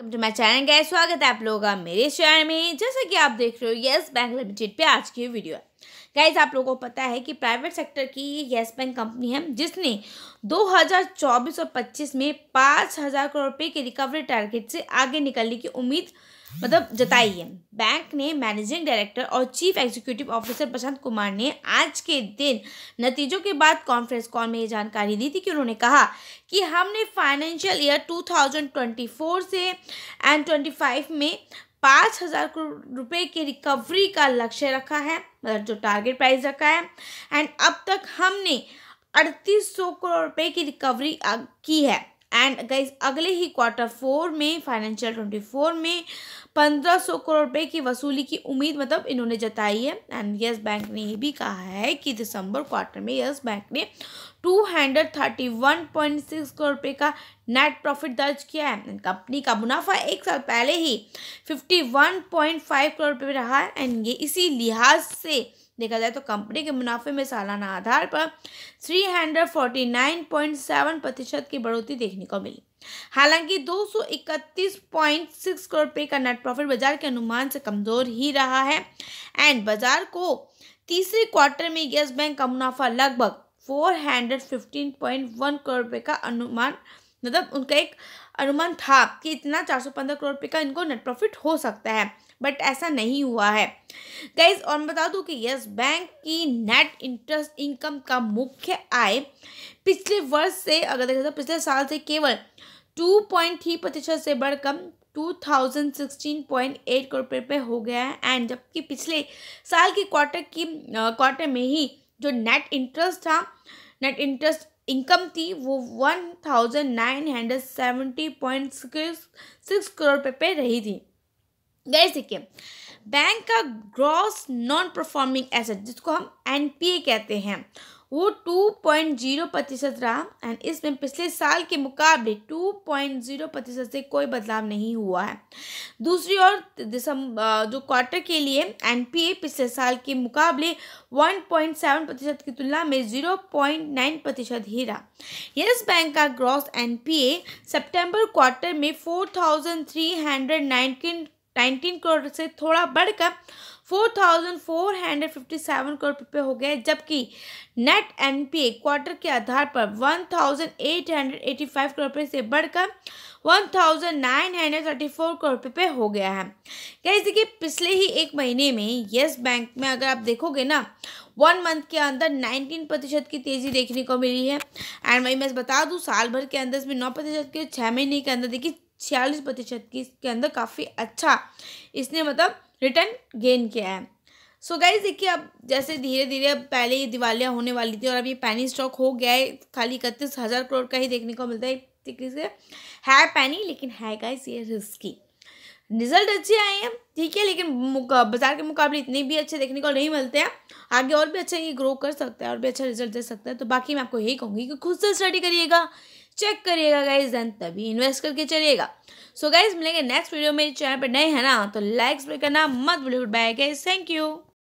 welcome to my channel का स्वागत है आप लोगों का मेरे चैनल में जैसा कि आप देख रहे हो येस बैंक लिमिटेड पे आज की वीडियो है गाइज आप लोगों को पता है कि प्राइवेट सेक्टर की ये येस बैंक कंपनी है जिसने 2024 और 25 में 5000 करोड़ रुपए के रिकवरी टारगेट से आगे निकलने की उम्मीद मतलब जताई है बैंक ने मैनेजिंग डायरेक्टर और chief executive officer Prashant Kumar ने आज के दिन नतीजों के बाद कॉन्फ्रेंस कॉल में ये जानकारी दी थी कि उन्होंने कहा कि हमने फाइनेंशियल ईयर 2024 से एंड 25 में पाँच हज़ार करोड़ रुपये की रिकवरी का लक्ष्य रखा है मतलब जो टारगेट प्राइस रखा है एंड अब तक हमने अड़तीस सौ करोड़ रुपए की रिकवरी की है एंड गाइज अगले ही क्वार्टर फोर में फाइनेंशियल ट्वेंटी फोर में पंद्रह सौ करोड़ रुपए की वसूली की उम्मीद मतलब इन्होंने जताई है एंड यस बैंक ने ये भी कहा है कि दिसंबर क्वार्टर में यस बैंक ने two hundred thirty one point six crore रुपए का नेट प्रॉफिट दर्ज किया है कंपनी का मुनाफा एक साल पहले ही fifty one point five crore रुपये रहा है एंड ये इसी लिहाज से देखा जाए तो कंपनी के मुनाफे में सालाना आधार पर three hundred forty nine point seven प्रतिशत की बढ़ोतरी देखने को मिली हालांकि दो सौ इकतीस पॉइंट सिक्स करोड़ रुपये का नेट प्रॉफिट बाजार के अनुमान से कमजोर ही रहा है एंड बाजार को तीसरे क्वार्टर में येस बैंक का मुनाफा लगभग four hundred fifteen point one crore रुपये का अनुमान मतलब उनका एक अनुमान था कि इतना चार सौ पंद्रह करोड़ रुपये का इनको नेट प्रॉफिट हो सकता है बट ऐसा नहीं हुआ है गाइज और बता दूं कि यस बैंक की नेट इंटरेस्ट इनकम का मुख्य आय पिछले वर्ष से अगर देखा जाए तो पिछले साल से केवल टू पॉइंट थ्री प्रतिशत से बढ़कर two thousand sixteen point eight crore रुपये हो गया है एंड जबकि पिछले साल की क्वार्टर की क्वार्टर में ही जो नेट इंटरेस्ट था नेट इंटरेस्ट इनकम थी वो one thousand nine hundred seventy point six crore रुपये पे रही थी गैस देखिए बैंक का ग्रॉस नॉन परफॉर्मिंग एसेट जिसको हम एन कहते हैं वो टू पॉइंट जीरो प्रतिशत रहा एंड इसमें पिछले साल के मुकाबले टू पॉइंट जीरो प्रतिशत से कोई बदलाव नहीं हुआ है दूसरी ओर दिसंबर जो क्वार्टर के लिए एनपीए पिछले साल के मुकाबले वन पॉइंट सेवन प्रतिशत की तुलना में जीरो पॉइंट नाइन प्रतिशत ही रहा यस बैंक का ग्रॉस एनपीए सितंबर क्वार्टर में 4,319 नाइनटीन करोड़ से थोड़ा बढ़कर four thousand four hundred fifty seven crore रुपये हो गए जबकि नेट एनपीए क्वार्टर के आधार पर one thousand eight hundred eighty five crore रुपये से बढ़कर one thousand nine hundred thirty four crore रुपये हो गया है कैसे देखिए पिछले ही एक महीने में येस बैंक में अगर आप देखोगे ना वन मंथ के अंदर 19 प्रतिशत की तेज़ी देखने को मिली है एंड वही मैं बता दूँ साल भर के अंदर इसमें नौ प्रतिशत के छः महीने के अंदर देखिए छियालीस प्रतिशत की इसके अंदर काफ़ी अच्छा इसने मतलब रिटर्न गेन किया है सो गाइज देखिए अब जैसे धीरे धीरे पहले ये दिवालियाँ होने वाली थी और अब ये पैनी स्टॉक हो गया है खाली इकतीस हज़ार करोड़ का ही देखने को मिलता है से है पैनी लेकिन है गाइज ये रिस्की रिजल्ट अच्छे आए हैं ठीक है लेकिन बाजार के मुकाबले इतने भी अच्छे देखने को नहीं मिलते हैं आगे और भी अच्छा ये ग्रो कर सकता है और भी अच्छा रिजल्ट दे सकता है तो बाकी मैं आपको यही कहूँगी कि खुद से स्टडी करिएगा चेक करिएगा गाइज देन तभी इन्वेस्ट करके चलिएगा सो गाइज मिलेंगे नेक्स्ट वीडियो में चैनल पर नए हैं ना तो लाइक्स भी करना मत भूलिए बाय गाइज थैंक यू